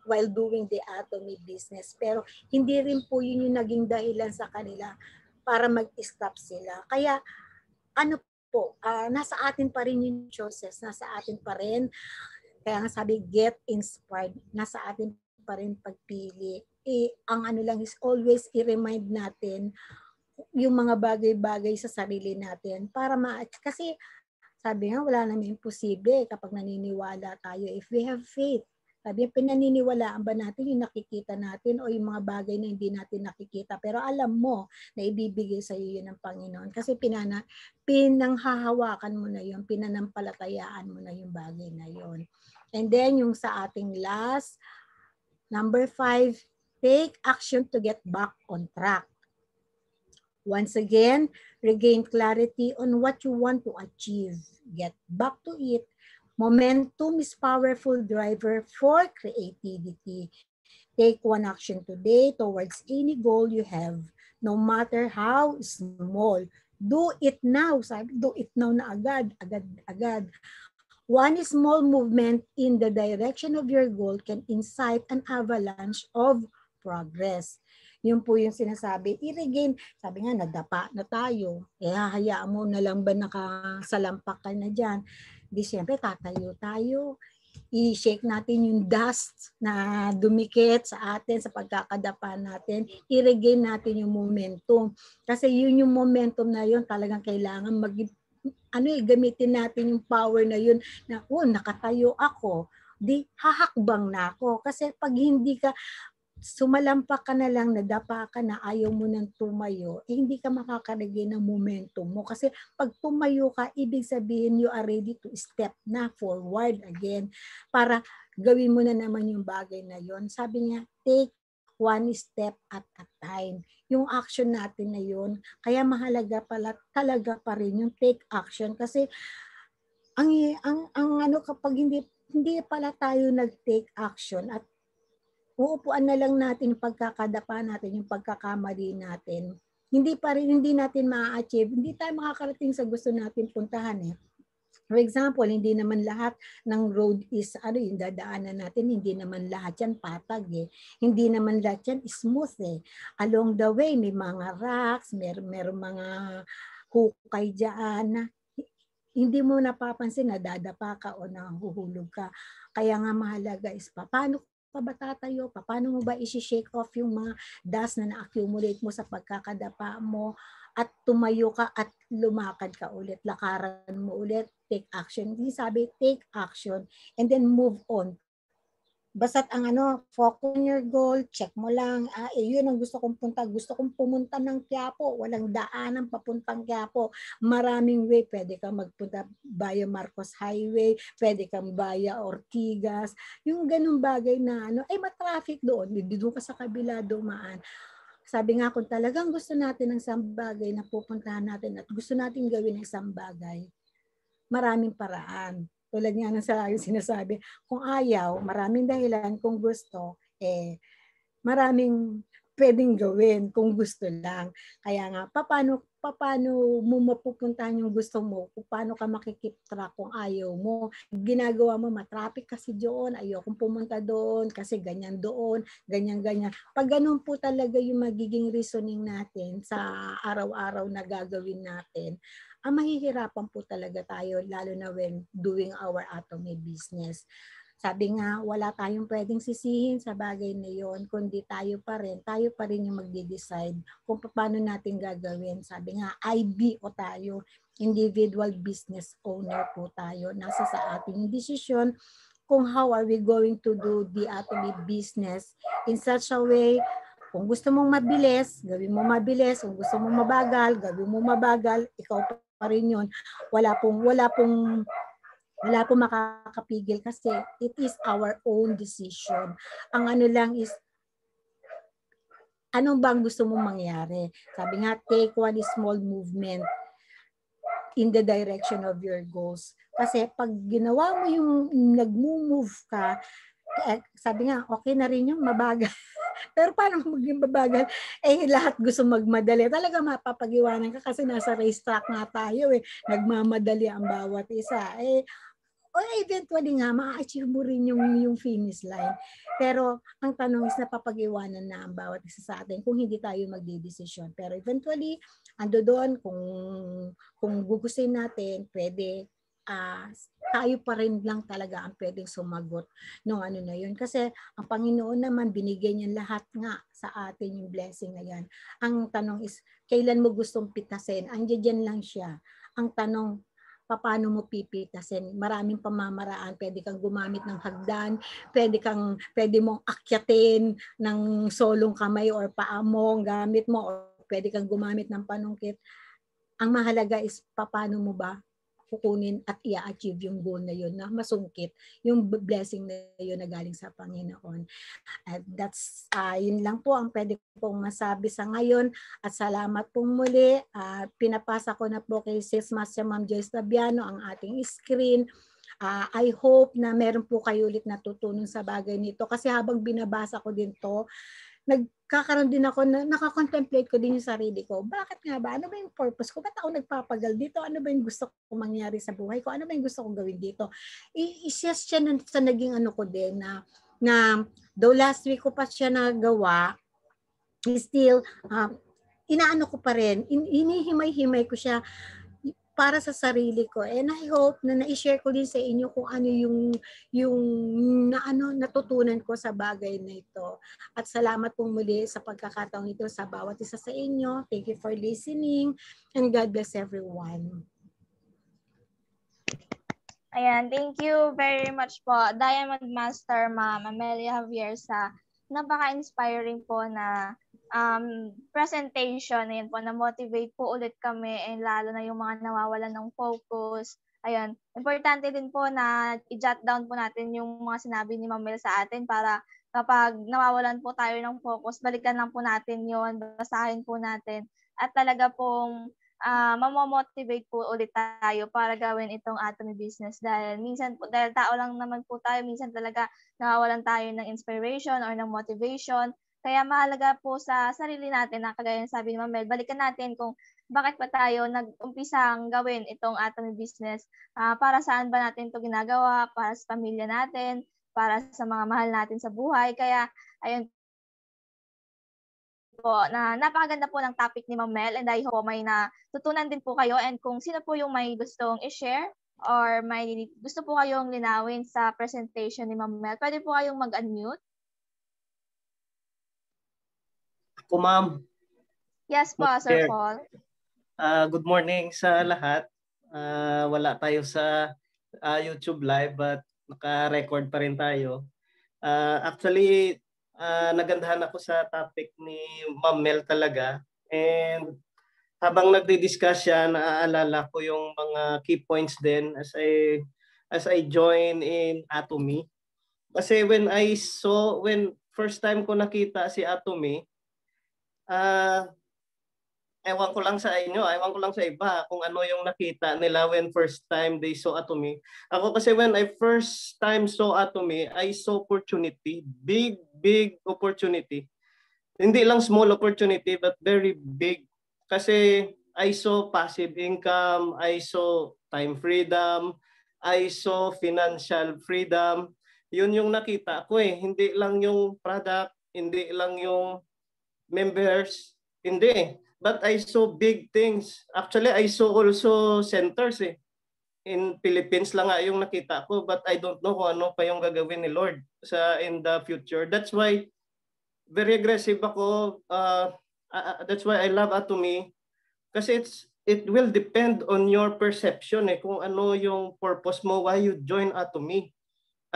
while doing the atomy business. Pero hindi rin po yun yung naging dahilan sa kanila para mag-stop sila. Kaya ano po, uh, nasa atin pa rin yung choices, nasa atin pa rin. Kaya nga sabi, get inspired. Nasa atin pa rin pagpili. Eh, ang ano lang is always i-remind natin yung mga bagay-bagay sa sarili natin para ma kasi sabi nga wala namang imposible kapag naniniwala tayo if we have faith sabi, pinaniniwalaan ba natin yung nakikita natin o yung mga bagay na hindi natin nakikita pero alam mo na ibibigay sa iyo yun ng Panginoon kasi pinana, pinanghahawakan mo na yun, pinanampalatayaan mo na yung bagay na yun. And then yung sa ating last, number five, take action to get back on track. Once again, regain clarity on what you want to achieve. Get back to it Momentum is powerful driver for creativity. Take one action today towards any goal you have, no matter how small. Do it now. Sabi, do it now na agad, agad, agad. One small movement in the direction of your goal can incite an avalanche of progress. Yun po yung sinasabi, i-regain. Sabi nga, nadapa na tayo. Eh, hahayaan mo na lang ba nakasalampak ka na dyan? Di siyempre tatayo tayo. I-shake natin yung dust na dumikit sa atin sa pagkakadapa natin. I-regain natin yung momentum. Kasi yun yung momentum na yun talagang kailangan mag ano eh, gamitin natin yung power na yun na, oh, nakatayo ako di hahakbang na ako. Kasi pag hindi ka sumalampak ka na lang, nadapa ka na, ayaw mo nang tumayo, eh hindi ka makakaragay ng momentum mo. Kasi pag tumayo ka, ibig sabihin you are ready to step na forward again para gawin mo na naman yung bagay na yon. Sabi niya, take one step at a time. Yung action natin na yon, kaya mahalaga pala talaga pa rin yung take action kasi ang ang ang ano kapag hindi hindi pala tayo nag-take action at uupuan na lang natin yung pagkakadapa natin, yung pagkakamali natin, hindi pa rin, hindi natin ma-achieve, hindi tayo makakarating sa gusto natin puntahan eh. For example, hindi naman lahat ng road is ano yung dadaanan natin, hindi naman lahat yan patag eh. Hindi naman lahat yan smooth eh. Along the way, may mga rocks, may, may mga hukay dyan hindi mo napapansin na dadapa ka o nahuhulog ka. Kaya nga mahalaga is pa, paano pabata tayo, paano mo ba isi-shake off yung mga dust na na-accumulate mo sa pagkakadapa mo at tumayo ka at lumakad ka ulit, lakaran mo ulit, take action. Hindi sabi, take action and then move on basta't ang ano, focus on your goal, check mo lang, ah, eh, yun ang gusto kong punta, gusto kong pumunta ng Quiapo, walang daanan papuntang Quiapo, maraming way, pwede kang magpunta via Marcos Highway, pwede kang via Ortigas, yung ganung bagay na ano, eh matraffic doon, hindi doon ka sa kabila dumaan. Sabi nga kung talagang gusto natin ng isang bagay na pupuntahan natin at gusto natin gawin ng isang bagay, maraming paraan tulad nga ng sa yung sinasabi, kung ayaw, maraming dahilan, kung gusto, eh, maraming pwedeng gawin kung gusto lang. Kaya nga, paano, paano mo mapupuntahan yung gusto mo? Paano ka track kung ayaw mo? Ginagawa mo, matraffic kasi doon, ayokong pumunta doon, kasi ganyan doon, ganyan-ganyan. Pag ganun po talaga yung magiging reasoning natin sa araw-araw na gagawin natin, ang mahihirapan po talaga tayo lalo na when doing our atomy business. Sabi nga, wala tayong pwedeng sisihin sa bagay na yon, kundi tayo pa rin, tayo pa rin yung magde-decide kung paano natin gagawin. Sabi nga, IB o tayo, individual business owner po tayo. Nasa sa ating desisyon kung how are we going to do the atomy business in such a way kung gusto mong mabilis, gawin mo mabilis. Kung gusto mong mabagal, gawin mo mabagal. Ikaw pa rin yun. Wala pong, wala pong, wala pong makakapigil kasi it is our own decision. Ang ano lang is, anong bang gusto mong mangyari? Sabi nga, take one small movement in the direction of your goals. Kasi pag ginawa mo yung nag-move ka, eh, sabi nga, okay na rin yung mabagal. Pero paano maging babagal? Eh, lahat gusto magmadali. Talaga mapapagiwanan ka kasi nasa racetrack nga tayo eh. Nagmamadali ang bawat isa. Eh, o eventually nga, ma-achieve mo rin yung, yung finish line. Pero ang tanong is napapag-iwanan na ang bawat isa sa atin kung hindi tayo magdidesisyon. Pero eventually, ando doon, kung, kung gugustuhin natin, pwede uh, tayo pa rin lang talaga ang pwedeng sumagot nung ano na yun. Kasi ang Panginoon naman, binigay niya lahat nga sa atin yung blessing na yan. Ang tanong is, kailan mo gustong pitasin? Ang dyan lang siya. Ang tanong, paano mo pipitasin. Maraming pamamaraan, pwede kang gumamit ng hagdan, pwede kang pwede mong akyatin ng solong kamay or paa mo gamit mo or pwede kang gumamit ng panungkit. Ang mahalaga is paano mo ba kukunin at i-achieve yung goal na yun na masungkit, yung blessing na yun na galing sa Panginoon. And that's, uh, yun lang po ang pwede pong masabi sa ngayon. At salamat pong muli. Uh, pinapasa ko na po kay Sis Master Ma'am Joyce Tabiano ang ating screen. Uh, I hope na meron po kayo ulit natutunan sa bagay nito kasi habang binabasa ko din to, nagkakaroon din ako na nakakontemplate ko din yung sarili ko. Bakit nga ba? Ano ba yung purpose ko? Ba't ako nagpapagal dito? Ano ba yung gusto ko mangyari sa buhay ko? Ano ba yung gusto kong gawin dito? I-assess siya na, sa naging ano ko din na, na though last week ko pa siya nagawa, still, uh, inaano ko pa rin, in, hinihimay-himay ko siya para sa sarili ko. And I hope na na-share ko din sa inyo kung ano yung yung na ano natutunan ko sa bagay na ito. At salamat pong muli sa pagkakataong ito sa bawat isa sa inyo. Thank you for listening and God bless everyone. Ayan, thank you very much po Diamond Master Ma'am Amelia Javier sa napaka-inspiring po na um, presentation, ayan po, na-motivate po ulit kami and lalo na yung mga nawawalan ng focus. Ayun, importante din po na i-jot down po natin yung mga sinabi ni Mamel sa atin para kapag nawawalan po tayo ng focus, balikan lang po natin yon basahin po natin at talaga pong uh, ah, mamomotivate po ulit tayo para gawin itong Atomy Business dahil minsan po, dahil tao lang naman po tayo, minsan talaga nawawalan tayo ng inspiration or ng motivation kaya mahalaga po sa sarili natin, na kagaya ng sabi ni Ma'am Mel, balikan natin kung bakit pa tayo nag-umpisang gawin itong Atomy Business? Uh, para saan ba natin ito ginagawa? Para sa pamilya natin? Para sa mga mahal natin sa buhay? Kaya, ayun po, na napakaganda po ng topic ni Ma'am Mel and I hope may natutunan din po kayo and kung sino po yung may gustong i-share or may gusto po kayong linawin sa presentation ni Ma'am Mel, pwede po kayong mag-unmute po, ma'am. Yes po, Mr. Sir Paul. Uh, good morning sa lahat. Uh, wala tayo sa uh, YouTube live but naka-record pa rin tayo. Uh, actually, uh, nagandahan ako sa topic ni Ma'am Mel talaga. And habang nagdi-discuss siya, naaalala ko yung mga key points din as I as I join in Atomy. Kasi when I saw, when first time ko nakita si Atomy, uh, ewan ko lang sa inyo, ah, ewan ko lang sa iba ah, kung ano yung nakita nila when first time they saw Atomy. Ako kasi when I first time saw Atomy, I saw opportunity, big, big opportunity. Hindi lang small opportunity but very big. Kasi I saw passive income, I saw time freedom, I saw financial freedom. Yun yung nakita ko eh. Hindi lang yung product, hindi lang yung members, hindi. But I saw big things. Actually, I saw also centers eh. In Philippines lang nga yung nakita ko but I don't know kung ano pa yung gagawin ni Lord sa in the future. That's why very aggressive ako. Uh, uh, that's why I love Atomy kasi it's it will depend on your perception eh kung ano yung purpose mo why you join Atomy.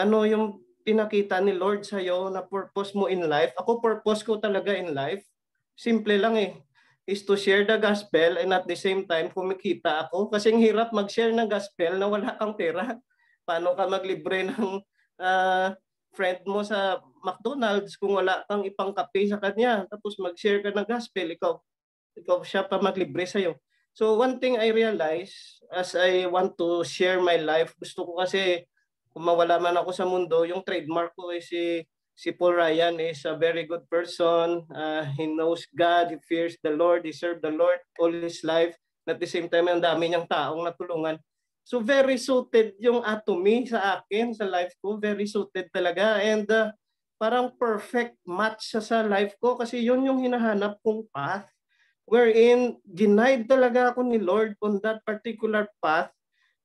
Ano yung pinakita ni Lord sa iyo na purpose mo in life. Ako purpose ko talaga in life. Simple lang eh. Is to share the gospel and at the same time kumikita ako. Kasi ang hirap mag-share ng gospel na wala kang pera. Paano ka maglibre ng uh, friend mo sa McDonald's kung wala kang ipangkape sa kanya. Tapos mag-share ka ng gospel. Ikaw, ikaw siya pa maglibre sa'yo. So one thing I realize as I want to share my life, gusto ko kasi kung mawala man ako sa mundo, yung trademark ko ay eh, si si Paul Ryan is a very good person. Uh, he knows God, he fears the Lord, he served the Lord all his life. At the same time, ang dami niyang taong natulungan. So very suited yung atomy sa akin, sa life ko. Very suited talaga. And uh, parang perfect match siya sa life ko kasi yun yung hinahanap kong path wherein denied talaga ako ni Lord on that particular path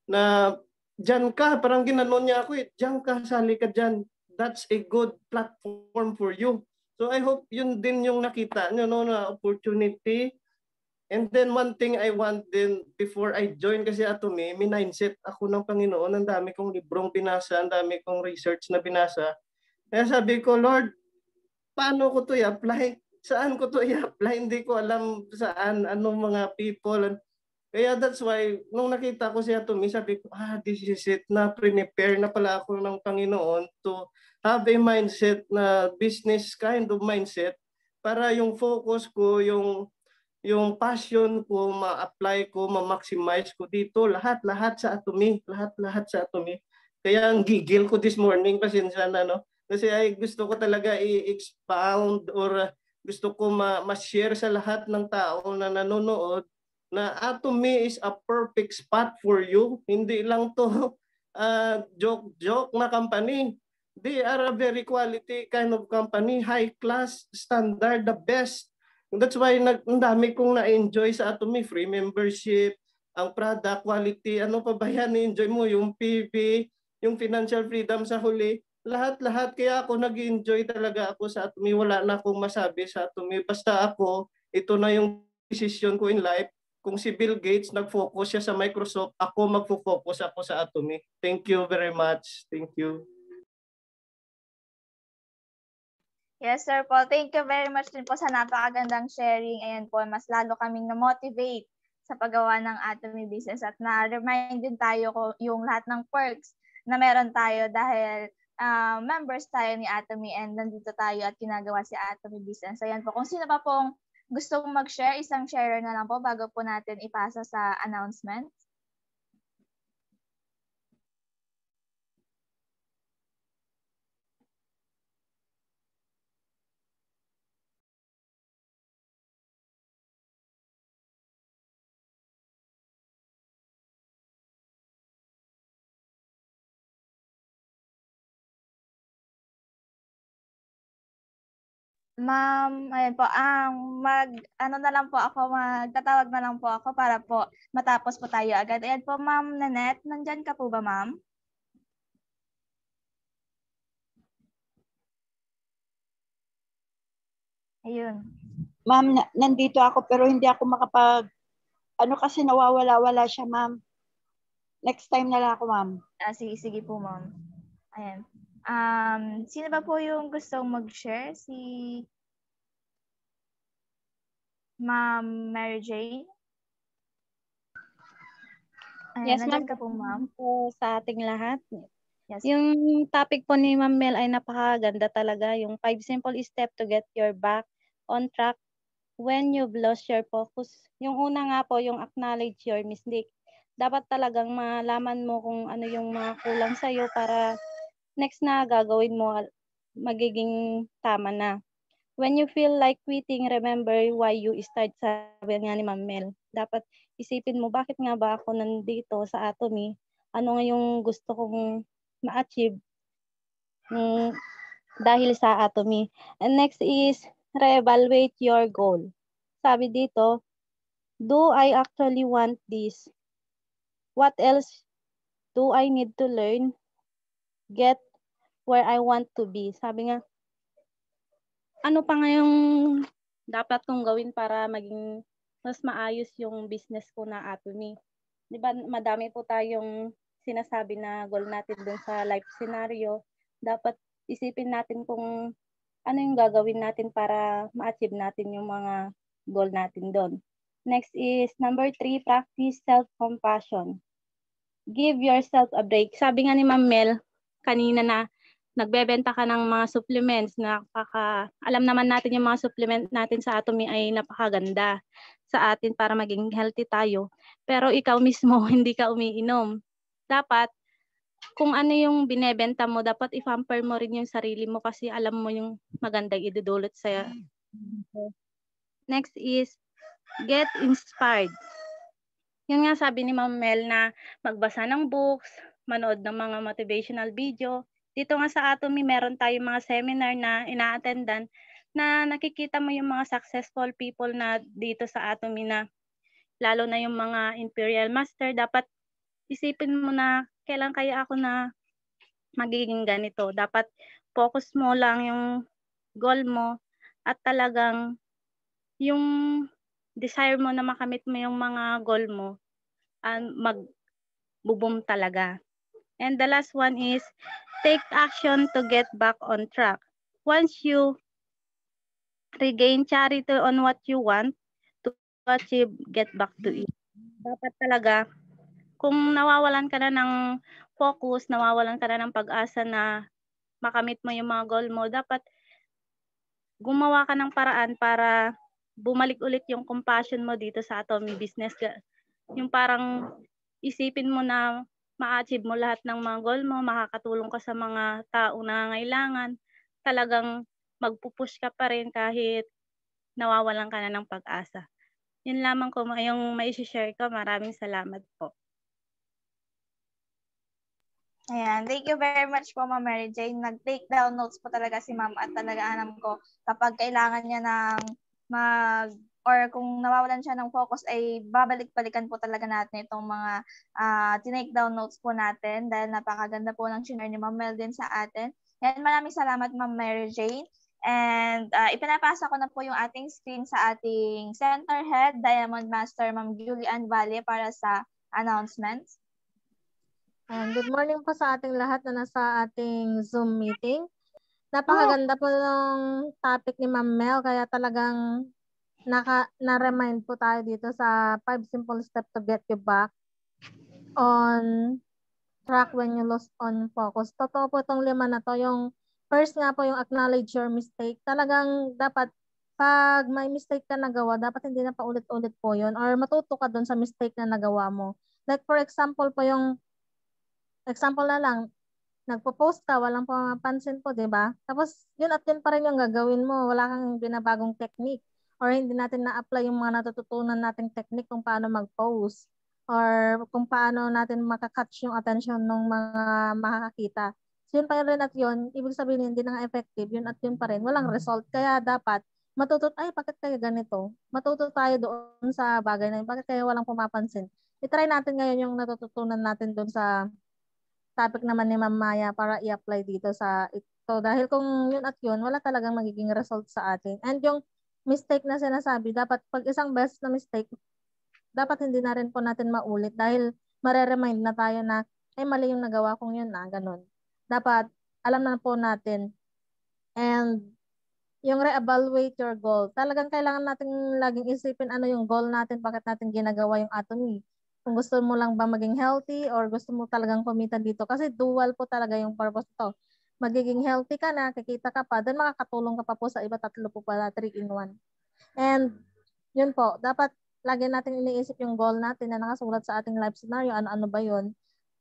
na Diyan ka, parang ginanon niya ako eh. Diyan ka, sali ka diyan. That's a good platform for you. So I hope yun din yung nakita nyo no, na opportunity. And then one thing I want din before I join kasi ato ni, mindset ako ng Panginoon. Ang dami kong librong binasa, ang dami kong research na binasa. Kaya sabi ko, Lord, paano ko to i-apply? Saan ko to i-apply? Hindi ko alam saan, anong mga people. Kaya that's why, nung nakita ko siya to sabi ko, ah, this is it na, prepare na pala ako ng Panginoon to have a mindset na business kind of mindset para yung focus ko, yung yung passion ko, ma-apply ko, ma-maximize ko dito, lahat-lahat sa Atomy, lahat-lahat sa Atomy. Kaya ang gigil ko this morning, pasensya na, no? Kasi ay gusto ko talaga i-expound or uh, gusto ko ma-share sa lahat ng tao na nanonood na Atomy ah, is a perfect spot for you. Hindi lang to uh, ah, joke-joke na company. They are a very quality kind of company, high class, standard, the best. That's why nag, dami kong na-enjoy sa Atomy. Free membership, ang product quality, ano pa ba yan? Enjoy mo yung PV, yung financial freedom sa huli. Lahat-lahat. Kaya ako nag-enjoy talaga ako sa Atomy. Wala na akong masabi sa Atomy. Basta ako, ito na yung decision ko in life kung si Bill Gates nag-focus siya sa Microsoft, ako mag-focus ako sa Atomy. Thank you very much. Thank you. Yes, sir Paul. Thank you very much din po sa napakagandang sharing. Ayan po, mas lalo kaming na-motivate sa paggawa ng Atomy Business at na-remind din tayo ko yung lahat ng perks na meron tayo dahil uh, members tayo ni Atomy and nandito tayo at ginagawa si Atomy Business. Ayan po, kung sino pa pong gusto mag-share, isang share na lang po bago po natin ipasa sa announcements. Ma'am, ayun po, ang um, mag, ano na lang po ako, magtatawag na lang po ako para po matapos po tayo agad. Ayan po, Ma'am Nanette, nandiyan ka po ba, Ma'am? Ayun. Ma'am, nandito ako pero hindi ako makapag, ano kasi nawawala-wala siya, Ma'am. Next time na lang ako, Ma'am. Ah, sige, sige po, Ma'am. Ayan. Um, sino ba po yung gustong mag-share? Si Ma'am Mary Jane? Ayan, yes, ma'am. ka po, ma'am. Po sa ating lahat. Yes. Yung topic po ni Ma'am Mel ay napakaganda talaga. Yung five simple steps to get your back on track when you've lost your focus. Yung una nga po, yung acknowledge your mistake. Dapat talagang malaman mo kung ano yung mga kulang sa'yo para next na gagawin mo magiging tama na. When you feel like quitting, remember why you start, sabi nga ni Ma'am Mel. Dapat isipin mo, bakit nga ba ako nandito sa Atomy? Ano nga yung gusto kong ma-achieve mm, dahil sa Atomy? And next is, reevaluate your goal. Sabi dito, do I actually want this? What else do I need to learn? Get where I want to be. Sabi nga, ano pa ngayong dapat kong gawin para maging mas maayos yung business ko na Atomy. Di ba, madami po tayong sinasabi na goal natin dun sa life scenario. Dapat isipin natin kung ano yung gagawin natin para ma-achieve natin yung mga goal natin doon. Next is number three, practice self-compassion. Give yourself a break. Sabi nga ni Ma'am Mel kanina na nagbebenta ka ng mga supplements na kaka, alam naman natin yung mga supplement natin sa Atomy ay napakaganda sa atin para maging healthy tayo. Pero ikaw mismo hindi ka umiinom. Dapat kung ano yung binebenta mo, dapat i-pamper mo rin yung sarili mo kasi alam mo yung magandang idudulot sa Next is get inspired. Yun nga sabi ni Ma'am Mel na magbasa ng books, manood ng mga motivational video, dito nga sa Atomy, meron tayong mga seminar na ina-attendan na nakikita mo yung mga successful people na dito sa Atomy na lalo na yung mga Imperial Master, dapat isipin mo na kailan kaya ako na magiging ganito. Dapat focus mo lang yung goal mo at talagang yung desire mo na makamit mo yung mga goal mo and ah, mag talaga. And the last one is take action to get back on track. Once you regain charity on what you want to achieve, get back to it. Dapat talaga, kung nawawalan ka na ng focus, nawawalan ka na ng pag-asa na makamit mo yung mga goal mo, dapat gumawa ka ng paraan para bumalik ulit yung compassion mo dito sa Atomy Business. Yung parang isipin mo na ma-achieve mo lahat ng mga goal mo, makakatulong ka sa mga tao na ngailangan, talagang magpupush ka pa rin kahit nawawalan ka na ng pag-asa. Yun lamang ko, yung may share ko, maraming salamat po. Ayan, thank you very much po, Ma'am Mary Jane. Nag-take down notes po talaga si Ma'am at talaga alam ko kapag kailangan niya ng mag or kung nawawalan siya ng focus ay babalik-balikan po talaga natin itong mga uh, ah, tinake down notes po natin dahil napakaganda po ng shinare ni Ma'am Mel din sa atin. And maraming salamat Ma'am Mary Jane. And uh, ipinapasa ko na po yung ating screen sa ating center head, Diamond Master Ma'am Julian Valle para sa announcements. And good morning po sa ating lahat na nasa ating Zoom meeting. Napakaganda po ng topic ni Ma'am Mel, kaya talagang naka, na-remind po tayo dito sa 5 simple steps to get you back on track when you lost on focus. Totoo po itong lima na to. Yung first nga po yung acknowledge your mistake. Talagang dapat pag may mistake ka nagawa, dapat hindi na paulit-ulit po yun or matuto ka doon sa mistake na nagawa mo. Like for example po yung example na lang, nagpo-post ka, walang pamapansin po, di ba? Tapos yun at yun pa rin yung gagawin mo. Wala kang binabagong technique or hindi natin na-apply yung mga natututunan nating technique kung paano mag-post or kung paano natin makakatch yung attention ng mga makakakita. So yun pa rin at yun, ibig sabihin hindi na effective, yun at yun pa rin. Walang result. Kaya dapat matuto, ay bakit kaya ganito? Matuto tayo doon sa bagay na yun. Bakit kaya walang pumapansin? I-try natin ngayon yung natututunan natin doon sa topic naman ni Ma'am Maya para i-apply dito sa ito. Dahil kung yun at yun, wala talagang magiging result sa atin. And yung mistake na sinasabi, dapat pag isang beses na mistake, dapat hindi na rin po natin maulit dahil mareremind na tayo na ay mali yung nagawa kong yun na, ah, ganun. Dapat alam na po natin and yung reevaluate your goal. Talagang kailangan natin laging isipin ano yung goal natin, bakit natin ginagawa yung atomy. Kung gusto mo lang ba maging healthy or gusto mo talagang kumita dito. Kasi dual po talaga yung purpose to magiging healthy ka na, kikita ka pa, then makakatulong ka pa po sa iba, tatlo po pala, 3 in 1. And yun po, dapat lagi natin iniisip yung goal natin na nakasulat sa ating life scenario, ano-ano ba yun,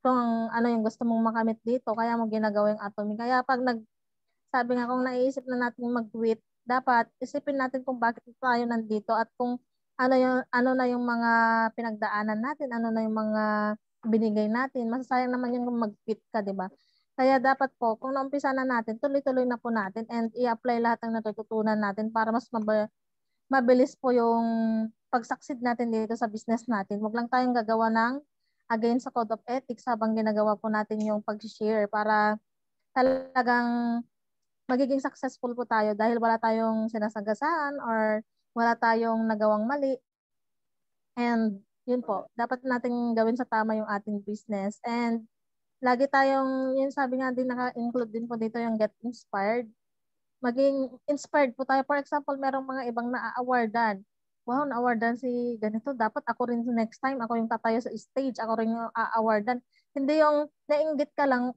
kung ano yung gusto mong makamit dito, kaya mo ginagawa yung atomy. Kaya pag nag, sabi nga kung naiisip na natin mag-quit, dapat isipin natin kung bakit tayo nandito at kung ano yung ano na yung mga pinagdaanan natin, ano na yung mga binigay natin. Masasayang naman yung mag-quit ka, 'di ba? Kaya dapat po, kung naumpisa na natin, tuloy-tuloy na po natin and i-apply lahat ng natututunan natin para mas mab- mabilis po yung pag-succeed natin dito sa business natin. Huwag lang tayong gagawa ng again sa code of ethics habang ginagawa po natin yung pag-share para talagang magiging successful po tayo dahil wala tayong sinasagasaan or wala tayong nagawang mali. And yun po, dapat nating gawin sa tama yung ating business. And lagi tayong, yun sabi nga din, naka-include din po dito yung get inspired. Maging inspired po tayo. For example, merong mga ibang na-awardan. Wow, na-awardan si ganito. Dapat ako rin next time, ako yung tatayo sa stage, ako rin yung a-awardan. Hindi yung nainggit ka lang,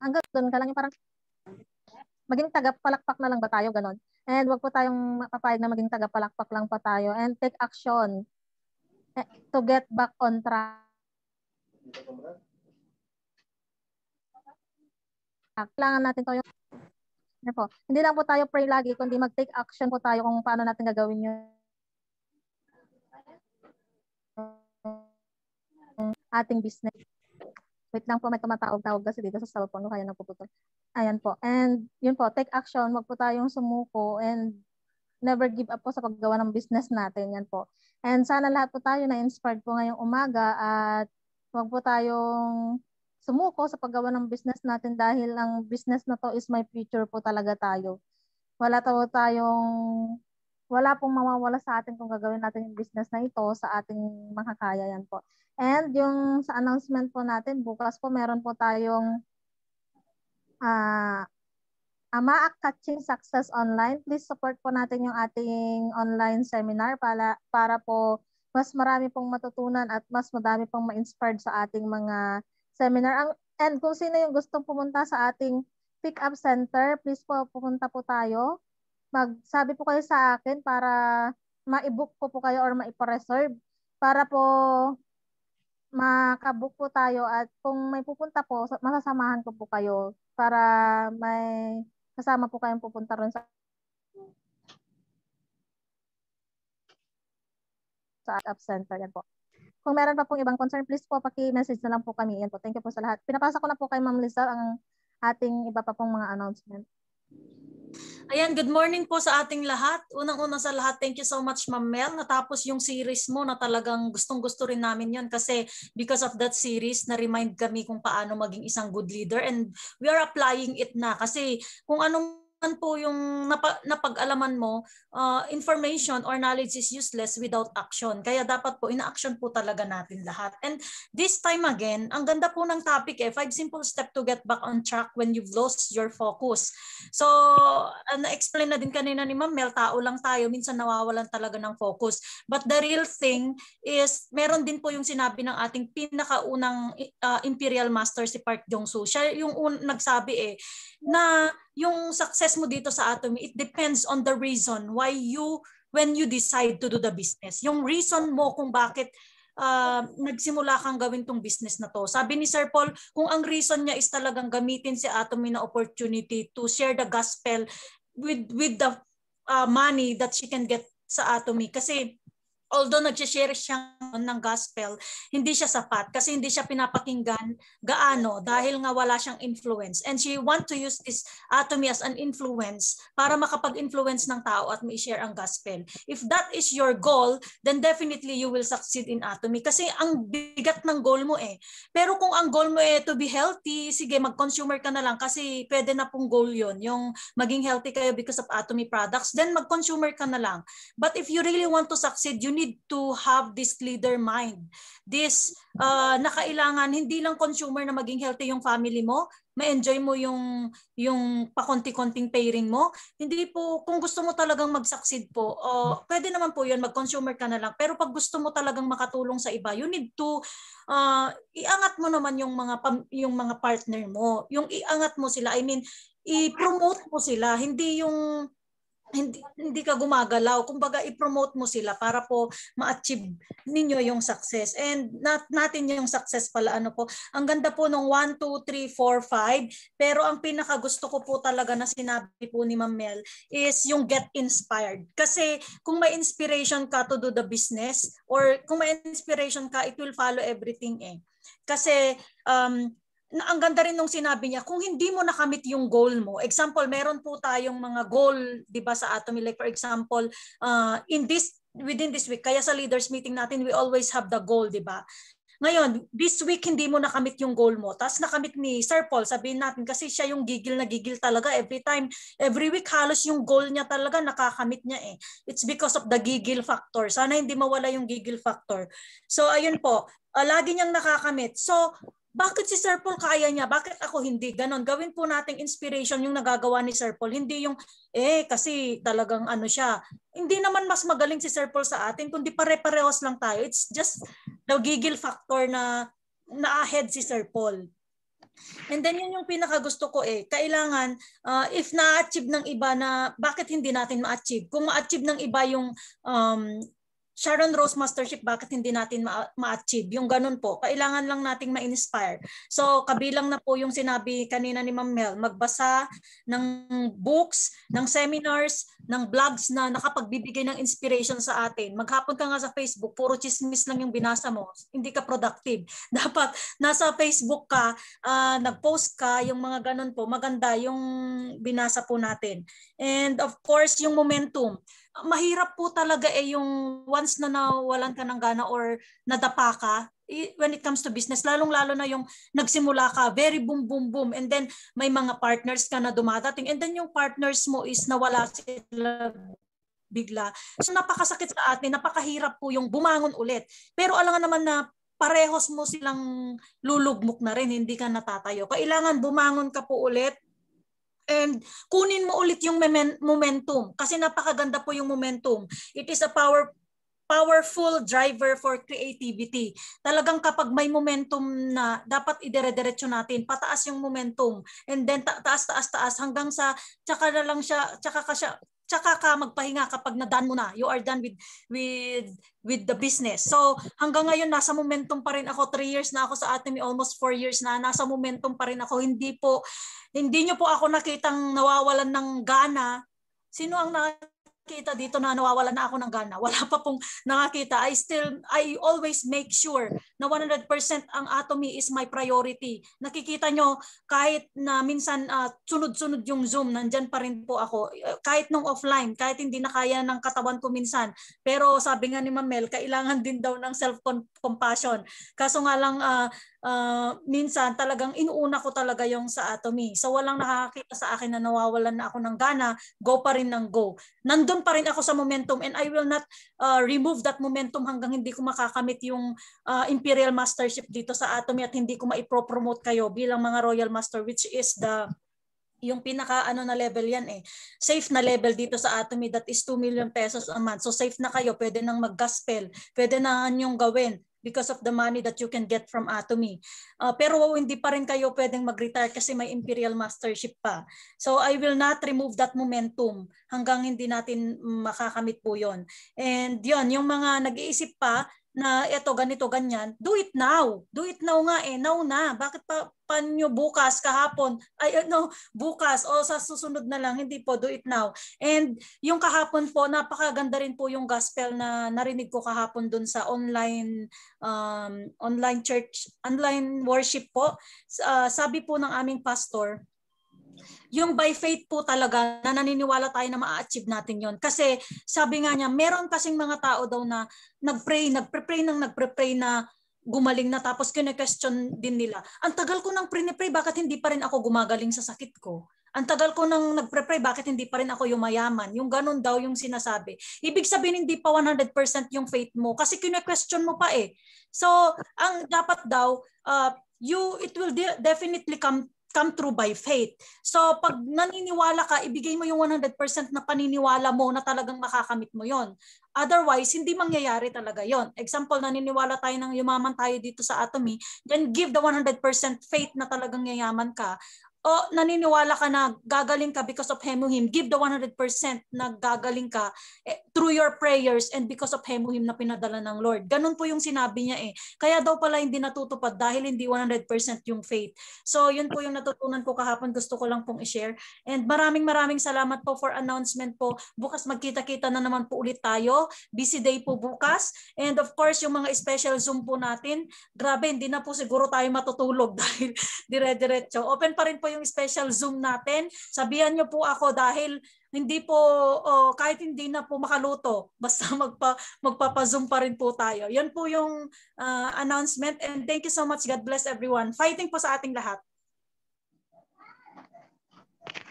hanggang doon ka lang yung parang maging palakpak na lang ba tayo, ganon. And wag po tayong mapapayag na maging tagapalakpak lang pa tayo and take action eh, to get back on track. Kailangan natin to yung ano po. Hindi lang po tayo pray lagi kundi mag-take action po tayo kung paano natin gagawin yun. ating business. Wait lang po, may tumatawag-tawag kasi dito sa cellphone ko, kaya nagpuputol. Ayan po. And yun po, take action, wag po tayong sumuko and never give up po sa paggawa ng business natin. Yan po. And sana lahat po tayo na-inspired po ngayong umaga at wag po tayong sumuko sa paggawa ng business natin dahil ang business na to is my future po talaga tayo. Wala tayo tayong wala pong mawawala sa atin kung gagawin natin yung business na ito sa ating makakaya yan po. And yung sa announcement po natin, bukas po meron po tayong uh, ah, Amaak Catching Success Online. Please support po natin yung ating online seminar para, para po mas marami pong matutunan at mas madami pong ma-inspired sa ating mga seminar. Ang, and kung sino yung gustong pumunta sa ating pick-up center, please po pupunta po tayo magsabi po kayo sa akin para ma-book ko po kayo or ma reserve para po makabook po tayo at kung may pupunta po, masasamahan ko po kayo para may kasama po kayong pupunta rin sa sa app center. Yan po. Kung meron pa pong ibang concern, please po paki-message na lang po kami. Yan po. Thank you po sa lahat. Pinapasa ko na po kay Ma'am Lizelle ang ating iba pa pong mga announcement. Ayan, good morning po sa ating lahat. Unang-una sa lahat, thank you so much Ma'am Mel. Natapos yung series mo na talagang gustong-gusto rin namin yon kasi because of that series, na-remind kami kung paano maging isang good leader and we are applying it na kasi kung anong man po yung napa, napag-alaman mo, uh, information or knowledge is useless without action. Kaya dapat po, ina-action po talaga natin lahat. And this time again, ang ganda po ng topic eh, five simple steps to get back on track when you've lost your focus. So, uh, na-explain na din kanina ni Ma'am Mel, tao lang tayo, minsan nawawalan talaga ng focus. But the real thing is, meron din po yung sinabi ng ating pinakaunang uh, Imperial Master si Park Jong-soo. Siya yung un- nagsabi eh, na yung success mo dito sa Atomy, it depends on the reason why you, when you decide to do the business. Yung reason mo kung bakit uh, nagsimula kang gawin tong business na to. Sabi ni Sir Paul, kung ang reason niya is talagang gamitin si Atomy na opportunity to share the gospel with with the uh, money that she can get sa Atomy kasi although nag-share siya ng gospel, hindi siya sapat kasi hindi siya pinapakinggan gaano dahil nga wala siyang influence. And she want to use this atomy as an influence para makapag-influence ng tao at may share ang gospel. If that is your goal, then definitely you will succeed in atomy kasi ang bigat ng goal mo eh. Pero kung ang goal mo eh to be healthy, sige mag-consumer ka na lang kasi pwede na pong goal yon yung maging healthy kayo because of atomy products, then mag-consumer ka na lang. But if you really want to succeed, you need need to have this leader mind. This uh, na kailangan hindi lang consumer na maging healthy yung family mo, ma-enjoy mo yung yung pakonti-konting pairing mo. Hindi po kung gusto mo talagang mag-succeed po, uh, pwede naman po 'yun mag-consumer ka na lang. Pero pag gusto mo talagang makatulong sa iba, you need to uh, iangat mo naman yung mga yung mga partner mo. Yung iangat mo sila. I mean, i-promote mo sila, hindi yung hindi, hindi ka gumagalaw. Kumbaga, i-promote mo sila para po ma-achieve ninyo yung success. And nat- natin yung success pala. Ano po. Ang ganda po nung 1, 2, 3, 4, 5. Pero ang pinaka gusto ko po talaga na sinabi po ni Ma'am Mel is yung get inspired. Kasi kung may inspiration ka to do the business or kung may inspiration ka, it will follow everything eh. Kasi um, na ang ganda rin nung sinabi niya, kung hindi mo nakamit yung goal mo, example, meron po tayong mga goal, di ba, sa Atomy, like for example, uh, in this, within this week, kaya sa leaders meeting natin, we always have the goal, di ba? Ngayon, this week hindi mo nakamit yung goal mo. Tapos nakamit ni Sir Paul, sabihin natin kasi siya yung gigil na gigil talaga every time. Every week halos yung goal niya talaga nakakamit niya eh. It's because of the gigil factor. Sana hindi mawala yung gigil factor. So ayun po, uh, lagi niyang nakakamit. So bakit si Sir Paul kaya niya? Bakit ako hindi? Ganon. Gawin po nating inspiration yung nagagawa ni Sir Paul. Hindi yung, eh, kasi talagang ano siya. Hindi naman mas magaling si Sir Paul sa atin, kundi pare-parehos lang tayo. It's just the gigil factor na na-ahead si Sir Paul. And then yun yung pinakagusto ko eh. Kailangan, uh, if na-achieve ng iba na, bakit hindi natin ma-achieve? Kung ma-achieve ng iba yung um, Sharon Rose Mastership, bakit hindi natin ma- achieve Yung ganun po, kailangan lang nating ma-inspire. So kabilang na po yung sinabi kanina ni Ma'am Mel, magbasa ng books, ng seminars, ng blogs na nakapagbibigay ng inspiration sa atin. Maghapon ka nga sa Facebook, puro chismis lang yung binasa mo. Hindi ka productive. Dapat nasa Facebook ka, uh, nag-post ka, yung mga ganun po, maganda yung binasa po natin. And of course, yung momentum mahirap po talaga eh yung once na nawalan ka ng gana or nadapa ka when it comes to business lalong lalo na yung nagsimula ka very boom boom boom and then may mga partners ka na dumadating and then yung partners mo is nawala sila bigla so napakasakit sa atin napakahirap po yung bumangon ulit pero alam nga naman na parehos mo silang lulugmok na rin hindi ka natatayo kailangan bumangon ka po ulit and kunin mo ulit yung momentum kasi napakaganda po yung momentum. It is a power powerful driver for creativity. Talagang kapag may momentum na, dapat idere-diretso natin. Pataas yung momentum. And then taas, taas, taas hanggang sa, tsaka na lang siya, tsaka ka siya, tsaka ka magpahinga kapag na-done mo na. You are done with with with the business. So, hanggang ngayon nasa momentum pa rin ako. Three years na ako sa Atomy, almost four years na. Nasa momentum pa rin ako. Hindi po hindi niyo po ako nakitang nawawalan ng gana. Sino ang na kita dito na nawawala na ako ng gana. Wala pa pong nakakita. I still, I always make sure na 100% ang Atomy is my priority. Nakikita nyo, kahit na minsan uh, sunod-sunod yung Zoom, nandyan pa rin po ako. Kahit nung offline, kahit hindi na kaya ng katawan ko minsan. Pero sabi nga ni Mamel, kailangan din daw ng self-compassion. Kaso nga lang, uh, uh, minsan talagang inuuna ko talaga yung sa Atomy. So walang nakakita sa akin na nawawalan na ako ng gana, go pa rin ng go. Nandun pa rin ako sa momentum and I will not uh, remove that momentum hanggang hindi ko makakamit yung uh, Imperial Mastership dito sa Atomy at hindi ko maipropromote kayo bilang mga Royal Master which is the yung pinaka ano na level yan eh. Safe na level dito sa Atomy that is 2 million pesos a month. So safe na kayo, pwede nang mag-gospel, pwede na yung gawin because of the money that you can get from Atomy. Uh, pero hindi pa rin kayo pwedeng mag-retire kasi may Imperial Mastership pa. So I will not remove that momentum hanggang hindi natin makakamit po yon. And yon, yung mga nag-iisip pa, na eto ganito ganyan, do it now. Do it now nga eh, now na. Bakit pa panyo bukas kahapon? Ay ano, bukas o sa susunod na lang, hindi po do it now. And yung kahapon po, napakaganda rin po yung gospel na narinig ko kahapon dun sa online um, online church, online worship po. Uh, sabi po ng aming pastor, yung by faith po talaga, na naniniwala tayo na ma-achieve natin yon Kasi sabi nga niya, meron kasing mga tao daw na nagpray nagpre-pray nang nagpre-pray na gumaling na tapos kine-question din nila. Ang tagal ko nang pre-pray, bakit hindi pa rin ako gumagaling sa sakit ko? Ang tagal ko nang nagpre-pray, bakit hindi pa rin ako yumayaman? Yung ganun daw yung sinasabi. Ibig sabihin, hindi pa 100% yung faith mo kasi kine-question mo pa eh. So, ang dapat daw, uh, you it will de- definitely come come true by faith. So pag naniniwala ka, ibigay mo yung 100% na paniniwala mo na talagang makakamit mo yon. Otherwise, hindi mangyayari talaga yon. Example, naniniwala tayo ng yumaman tayo dito sa Atomy, then give the 100% faith na talagang yayaman ka o naniniwala ka na gagaling ka because of Hemuhim, give the 100% na gagaling ka eh, through your prayers and because of Hemuhim na pinadala ng Lord. Ganun po yung sinabi niya eh. Kaya daw pala hindi natutupad dahil hindi 100% yung faith. So yun po yung natutunan ko kahapon. Gusto ko lang pong i-share. And maraming maraming salamat po for announcement po. Bukas magkita-kita na naman po ulit tayo. Busy day po bukas. And of course, yung mga special Zoom po natin, grabe, hindi na po siguro tayo matutulog dahil dire-diretso. Open pa rin po yung special Zoom natin, sabihan niyo po ako dahil hindi po oh, kahit hindi na po makaluto, basta magpa magpapa-Zoom pa rin po tayo. 'Yan po yung uh, announcement and thank you so much. God bless everyone. Fighting po sa ating lahat.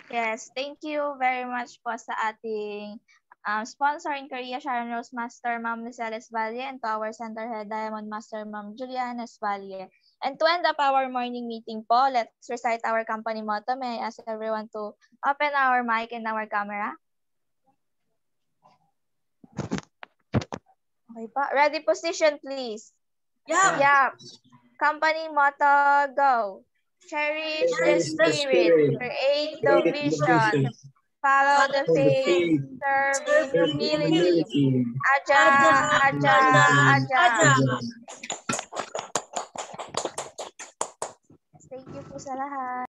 Yes, thank you very much po sa ating um, sponsor in Korea, Sharon Rose Master, Ma'am Michelle Esvalle, and to our Center Head Diamond Master, Ma'am Juliana Esvalle. And to end up our morning meeting po, let's recite our company motto. May I ask everyone to open our mic and our camera? Okay Ready position, please. Yeah. Yeah. Company motto, go. Cherish the spirit. Create the vision. Follow the faith. Serve with humility. Aja, aja, aja. Thank you po sa lahat.